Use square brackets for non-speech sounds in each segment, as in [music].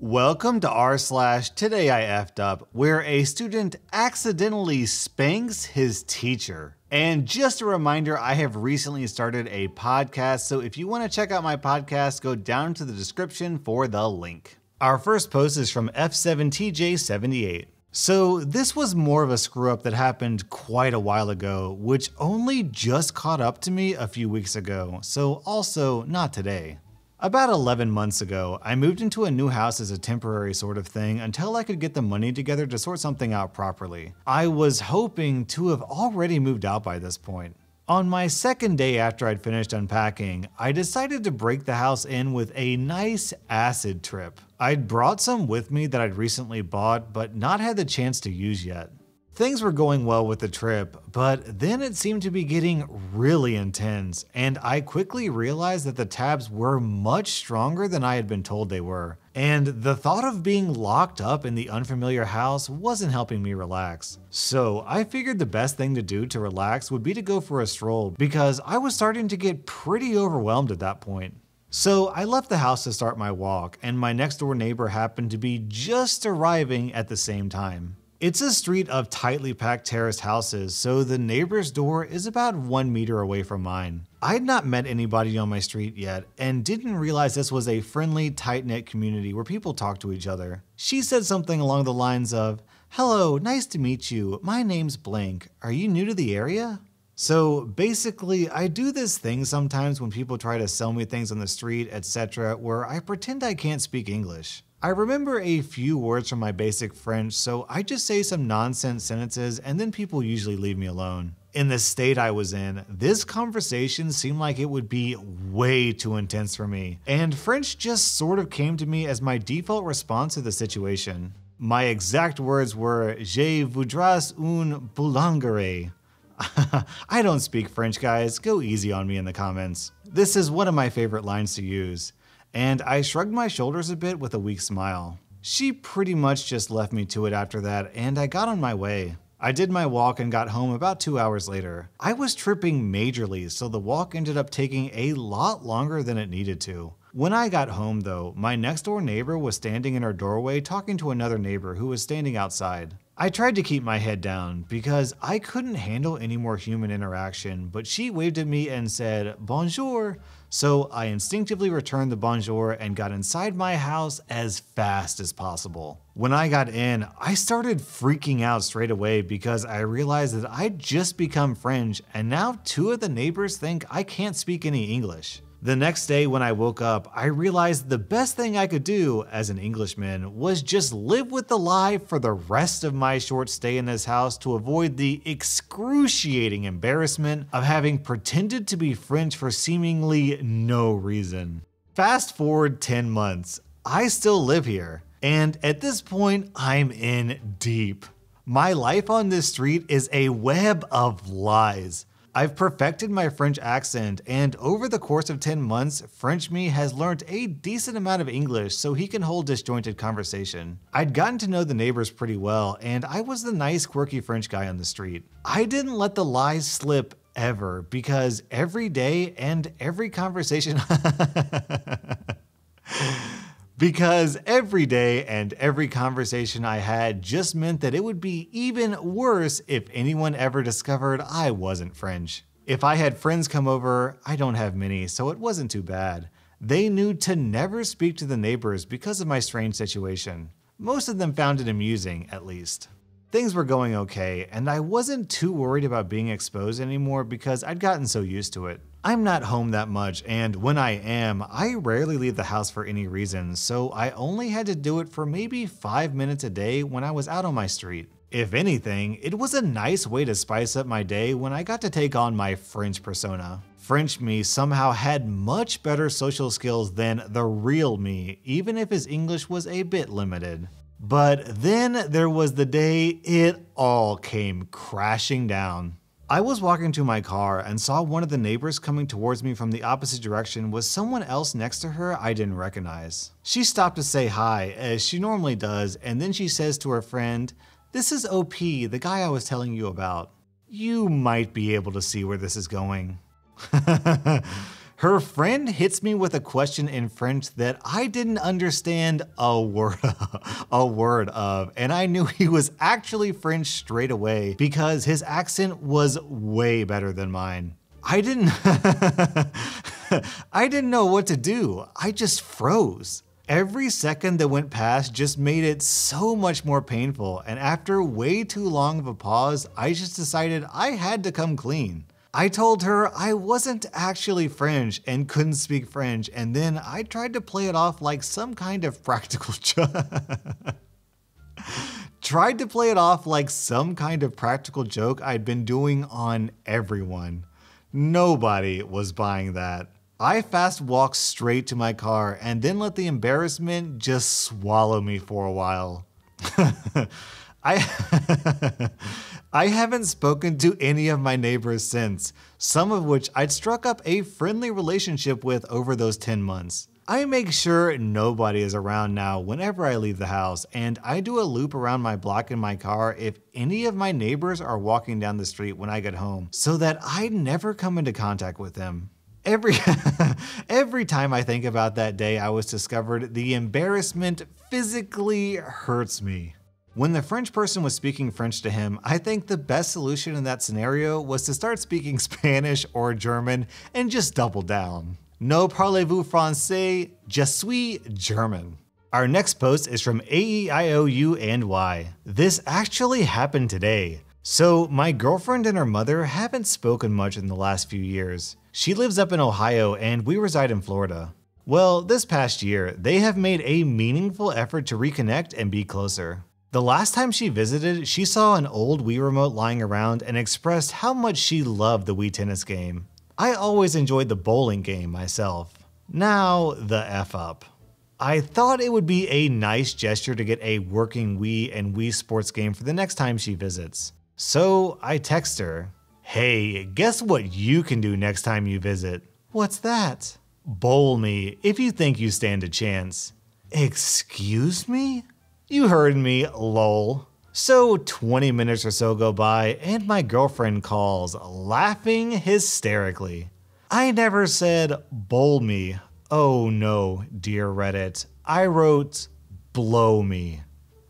Welcome to r slash today I effed up, where a student accidentally spanks his teacher. And just a reminder, I have recently started a podcast, so if you want to check out my podcast, go down to the description for the link. Our first post is from F7TJ78. So, this was more of a screw up that happened quite a while ago, which only just caught up to me a few weeks ago, so also not today. About 11 months ago, I moved into a new house as a temporary sort of thing until I could get the money together to sort something out properly. I was hoping to have already moved out by this point. On my second day after I'd finished unpacking, I decided to break the house in with a nice acid trip. I'd brought some with me that I'd recently bought but not had the chance to use yet. Things were going well with the trip, but then it seemed to be getting really intense, and I quickly realized that the tabs were much stronger than I had been told they were. And the thought of being locked up in the unfamiliar house wasn't helping me relax. So I figured the best thing to do to relax would be to go for a stroll because I was starting to get pretty overwhelmed at that point. So I left the house to start my walk, and my next door neighbor happened to be just arriving at the same time. It's a street of tightly packed terraced houses, so the neighbor's door is about one meter away from mine. I had not met anybody on my street yet and didn't realize this was a friendly, tight knit community where people talk to each other. She said something along the lines of, Hello, nice to meet you. My name's Blank. Are you new to the area? So basically, I do this thing sometimes when people try to sell me things on the street, etc., where I pretend I can't speak English. I remember a few words from my basic French, so I just say some nonsense sentences and then people usually leave me alone. In the state I was in, this conversation seemed like it would be way too intense for me, and French just sort of came to me as my default response to the situation. My exact words were, Je voudrais une boulangerie. [laughs] I don't speak French, guys. Go easy on me in the comments. This is one of my favorite lines to use and I shrugged my shoulders a bit with a weak smile. She pretty much just left me to it after that, and I got on my way. I did my walk and got home about two hours later. I was tripping majorly, so the walk ended up taking a lot longer than it needed to. When I got home, though, my next door neighbor was standing in her doorway talking to another neighbor who was standing outside. I tried to keep my head down because I couldn't handle any more human interaction, but she waved at me and said, Bonjour. So I instinctively returned the bonjour and got inside my house as fast as possible. When I got in, I started freaking out straight away because I realized that I'd just become French and now two of the neighbors think I can't speak any English. The next day when I woke up, I realized the best thing I could do as an Englishman was just live with the lie for the rest of my short stay in this house to avoid the excruciating embarrassment of having pretended to be French for seemingly no reason. Fast forward 10 months, I still live here, and at this point, I'm in deep. My life on this street is a web of lies. I've perfected my French accent, and over the course of 10 months, French me has learned a decent amount of English so he can hold disjointed conversation. I'd gotten to know the neighbors pretty well, and I was the nice, quirky French guy on the street. I didn't let the lies slip ever because every day and every conversation [laughs] [laughs] because every day and every conversation I had just meant that it would be even worse if anyone ever discovered I wasn't French. If I had friends come over, I don't have many, so it wasn't too bad. They knew to never speak to the neighbors because of my strange situation. Most of them found it amusing, at least. Things were going okay, and I wasn't too worried about being exposed anymore because I'd gotten so used to it. I'm not home that much, and when I am, I rarely leave the house for any reason, so I only had to do it for maybe five minutes a day when I was out on my street. If anything, it was a nice way to spice up my day when I got to take on my French persona. French me somehow had much better social skills than the real me, even if his English was a bit limited. But then there was the day it all came crashing down. I was walking to my car and saw one of the neighbors coming towards me from the opposite direction was someone else next to her I didn't recognize. She stopped to say hi, as she normally does, and then she says to her friend, This is OP, the guy I was telling you about. You might be able to see where this is going. [laughs] Her friend hits me with a question in French that I didn't understand a word, [laughs] a word of, and I knew he was actually French straight away because his accent was way better than mine. I didn't, [laughs] I didn't know what to do. I just froze. Every second that went past just made it so much more painful, and after way too long of a pause, I just decided I had to come clean. I told her I wasn't actually French and couldn't speak French, and then I tried to play it off like some kind of [laughs] practical joke. tried to play it off like some kind of practical joke I'd been doing on everyone. Nobody was buying that. I fast walked straight to my car and then let the embarrassment just swallow me for a while. [laughs] I [laughs] I haven't spoken to any of my neighbors since, some of which I'd struck up a friendly relationship with over those 10 months. I make sure nobody is around now whenever I leave the house, and I do a loop around my block in my car if any of my neighbors are walking down the street when I get home, so that I never come into contact with them. Every, [laughs] every time I think about that day I was discovered, the embarrassment physically hurts me. When the French person was speaking French to him, I think the best solution in that scenario was to start speaking [laughs] Spanish or German and just double down. No parlez-vous français, je suis German. Our next post is from AEIOU and Y. This actually happened today. So my girlfriend and her mother haven't spoken much in the last few years. She lives up in Ohio and we reside in Florida. Well, this past year, they have made a meaningful effort to reconnect and be closer. The last time she visited, she saw an old Wii remote lying around and expressed how much she loved the Wii tennis game. I always enjoyed the bowling game myself. Now, the F up. I thought it would be a nice gesture to get a working Wii and Wii sports game for the next time she visits. So I text her, Hey, guess what you can do next time you visit? What's that? Bowl me if you think you stand a chance. Excuse me? You heard me, lol. So 20 minutes or so go by and my girlfriend calls, laughing hysterically. I never said bowl me. Oh no, dear Reddit. I wrote blow me.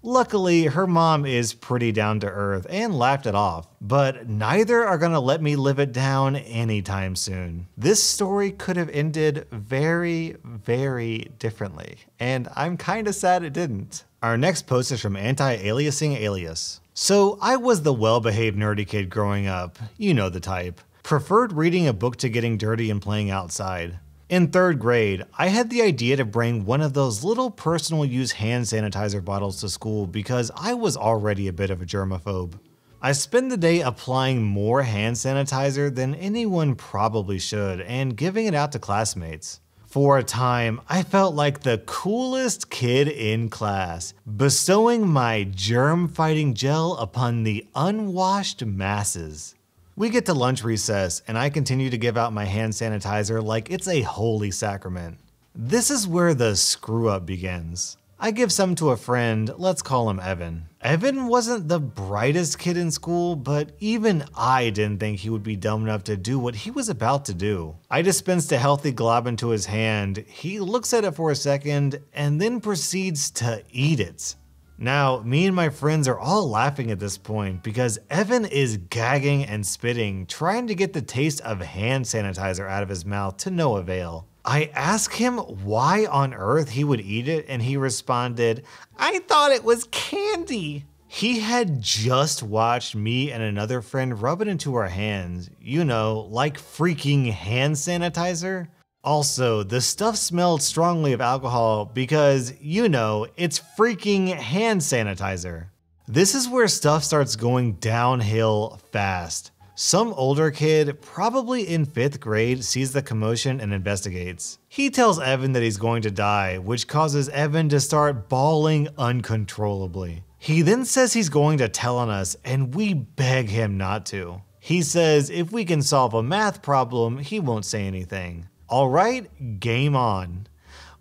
Luckily, her mom is pretty down to earth and laughed it off, but neither are gonna let me live it down anytime soon. This story could have ended very, very differently, and I'm kinda sad it didn't. Our next post is from Anti-Aliasing Alias. So I was the well-behaved nerdy kid growing up, you know the type. Preferred reading a book to getting dirty and playing outside. In third grade, I had the idea to bring one of those little personal use hand sanitizer bottles to school because I was already a bit of a germaphobe. I spend the day applying more hand sanitizer than anyone probably should and giving it out to classmates. For a time, I felt like the coolest kid in class, bestowing my germ fighting gel upon the unwashed masses. We get to lunch recess, and I continue to give out my hand sanitizer like it's a holy sacrament. This is where the screw up begins. I give some to a friend, let's call him Evan. Evan wasn't the brightest kid in school, but even I didn't think he would be dumb enough to do what he was about to do. I dispensed a healthy glob into his hand, he looks at it for a second, and then proceeds to eat it. Now, me and my friends are all laughing at this point because Evan is gagging and spitting, trying to get the taste of hand sanitizer out of his mouth to no avail. I asked him why on earth he would eat it, and he responded, I thought it was candy. He had just watched me and another friend rub it into our hands, you know, like freaking hand sanitizer. Also, the stuff smelled strongly of alcohol because, you know, it's freaking hand sanitizer. This is where stuff starts going downhill fast. Some older kid, probably in fifth grade, sees the commotion and investigates. He tells Evan that he's going to die, which causes Evan to start bawling uncontrollably. He then says he's going to tell on us, and we beg him not to. He says if we can solve a math problem, he won't say anything. All right, game on.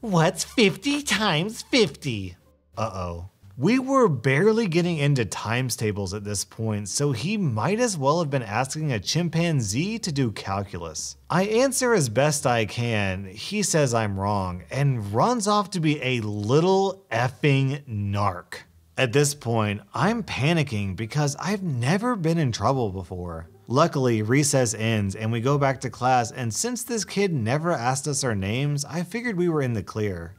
What's 50 times 50? Uh oh. We were barely getting into times tables at this point, so he might as well have been asking a chimpanzee to do calculus. I answer as best I can, he says I'm wrong, and runs off to be a little effing narc. At this point, I'm panicking because I've never been in trouble before. Luckily, recess ends and we go back to class, and since this kid never asked us our names, I figured we were in the clear.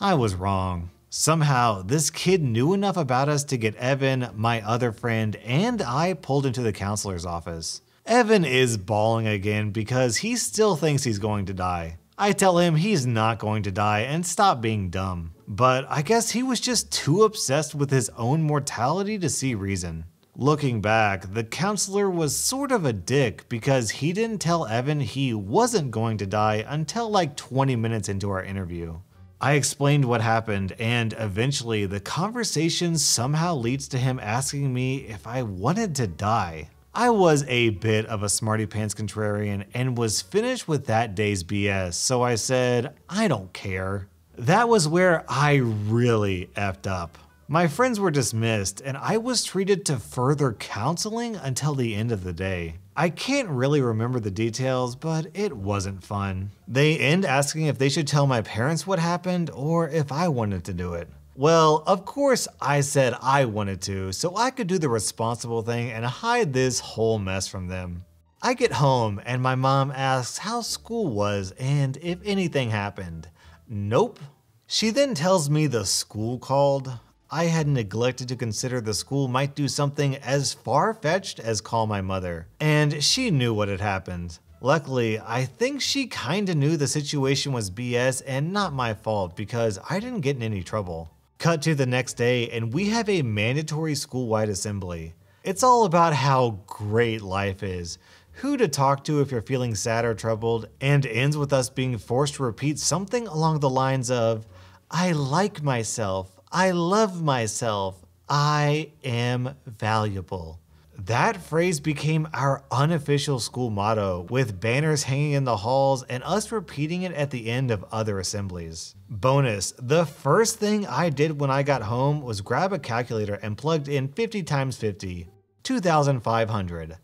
I was wrong. Somehow, this kid knew enough about us to get Evan, my other friend, and I pulled into the counselor's office. Evan is bawling again because he still thinks he's going to die. I tell him he's not going to die and stop being dumb. But I guess he was just too obsessed with his own mortality to see reason. Looking back, the counselor was sort of a dick because he didn't tell Evan he wasn't going to die until like 20 minutes into our interview. I explained what happened, and eventually the conversation somehow leads to him asking me if I wanted to die. I was a bit of a smarty pants contrarian and was finished with that day's BS, so I said, I don't care. That was where I really effed up. My friends were dismissed, and I was treated to further counseling until the end of the day. I can't really remember the details, but it wasn't fun. They end asking if they should tell my parents what happened or if I wanted to do it. Well, of course I said I wanted to, so I could do the responsible thing and hide this whole mess from them. I get home and my mom asks how school was and if anything happened. Nope. She then tells me the school called. I had neglected to consider the school might do something as far-fetched as call my mother. And she knew what had happened. Luckily, I think she kinda knew the situation was BS and not my fault because I didn't get in any trouble. Cut to the next day and we have a mandatory school-wide assembly. It's all about how great life is, who to talk to if you're feeling sad or troubled, and ends with us being forced to repeat something along the lines of, I like myself, I love myself. I am valuable. That phrase became our unofficial school motto, with banners hanging in the halls and us repeating it at the end of other assemblies. Bonus, the first thing I did when I got home was grab a calculator and plugged in 50 times 50, 2,500.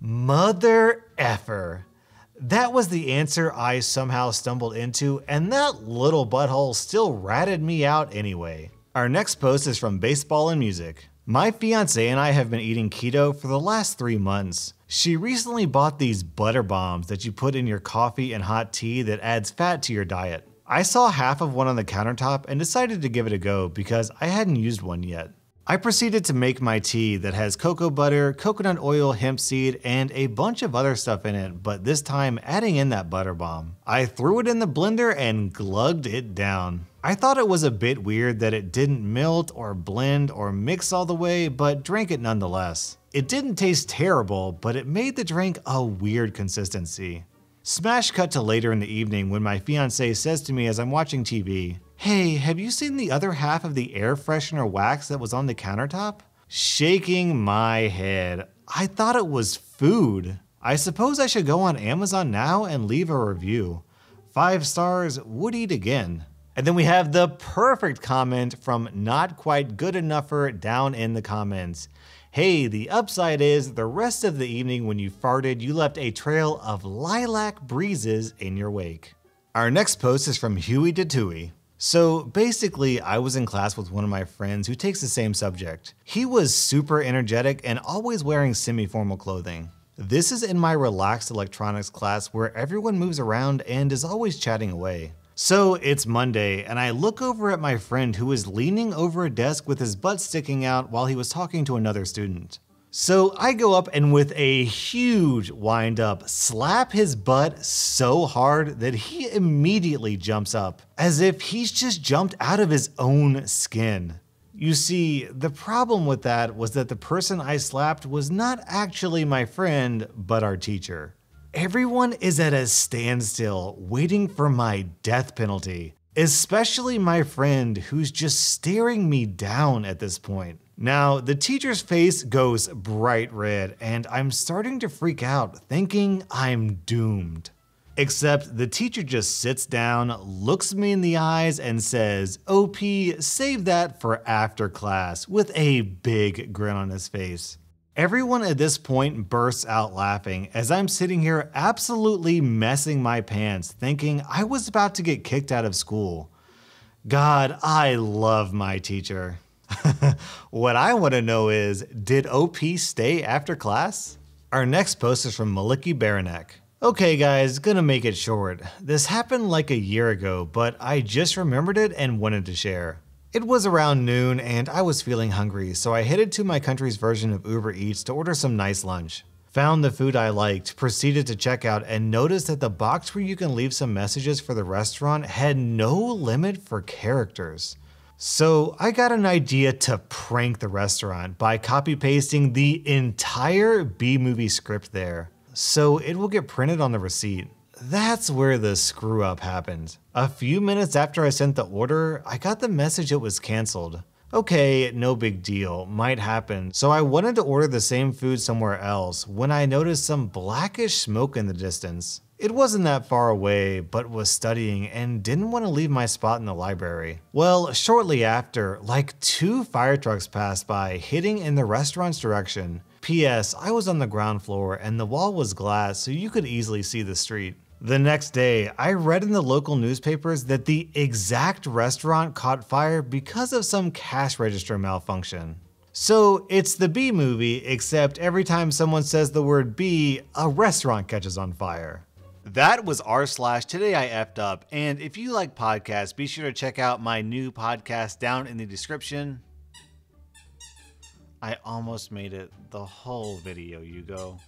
Mother effer. That was the answer I somehow stumbled into, and that little butthole still ratted me out anyway. Our next post is from Baseball and Music. My fiance and I have been eating keto for the last three months. She recently bought these butter bombs that you put in your coffee and hot tea that adds fat to your diet. I saw half of one on the countertop and decided to give it a go because I hadn't used one yet. I proceeded to make my tea that has cocoa butter, coconut oil, hemp seed, and a bunch of other stuff in it, but this time adding in that butter bomb. I threw it in the blender and glugged it down. I thought it was a bit weird that it didn't melt or blend or mix all the way, but drank it nonetheless. It didn't taste terrible, but it made the drink a weird consistency. Smash cut to later in the evening when my fiance says to me as I'm watching TV, Hey, have you seen the other half of the air freshener wax that was on the countertop? Shaking my head. I thought it was food. I suppose I should go on Amazon now and leave a review. Five stars, would eat again. And then we have the perfect comment from Not Quite Good Enougher down in the comments. Hey, the upside is the rest of the evening when you farted, you left a trail of lilac breezes in your wake. Our next post is from Huey Detui. So basically, I was in class with one of my friends who takes the same subject. He was super energetic and always wearing semi-formal clothing. This is in my relaxed electronics class where everyone moves around and is always chatting away. So it's Monday, and I look over at my friend who is leaning over a desk with his butt sticking out while he was talking to another student. So I go up and with a huge windup, slap his butt so hard that he immediately jumps up, as if he's just jumped out of his own skin. You see, the problem with that was that the person I slapped was not actually my friend, but our teacher. Everyone is at a standstill waiting for my death penalty, especially my friend who's just staring me down at this point. Now, the teacher's face goes bright red, and I'm starting to freak out, thinking I'm doomed. Except the teacher just sits down, looks me in the eyes, and says, OP, save that for after class, with a big grin on his face. Everyone at this point bursts out laughing as I'm sitting here absolutely messing my pants, thinking I was about to get kicked out of school. God, I love my teacher. [laughs] what I want to know is, did OP stay after class? Our next post is from Maliki Baranek. Okay guys, gonna make it short. This happened like a year ago, but I just remembered it and wanted to share. It was around noon and I was feeling hungry, so I headed to my country's version of Uber Eats to order some nice lunch. Found the food I liked, proceeded to check out, and noticed that the box where you can leave some messages for the restaurant had no limit for characters. So I got an idea to prank the restaurant by copy pasting the entire B movie script there. So it will get printed on the receipt. That's where the screw up happened. A few minutes after I sent the order, I got the message it was canceled. Okay, no big deal, might happen. So I wanted to order the same food somewhere else when I noticed some blackish smoke in the distance. It wasn't that far away, but was studying and didn't want to leave my spot in the library. Well, shortly after, like two fire trucks passed by, hitting in the restaurant's direction. P.S. I was on the ground floor and the wall was glass so you could easily see the street. The next day, I read in the local newspapers that the exact restaurant caught fire because of some cash register malfunction. So it's the B movie, except every time someone says the word B, a restaurant catches on fire. That was r slash today I effed up. And if you like podcasts, be sure to check out my new podcast down in the description. I almost made it the whole video, you go.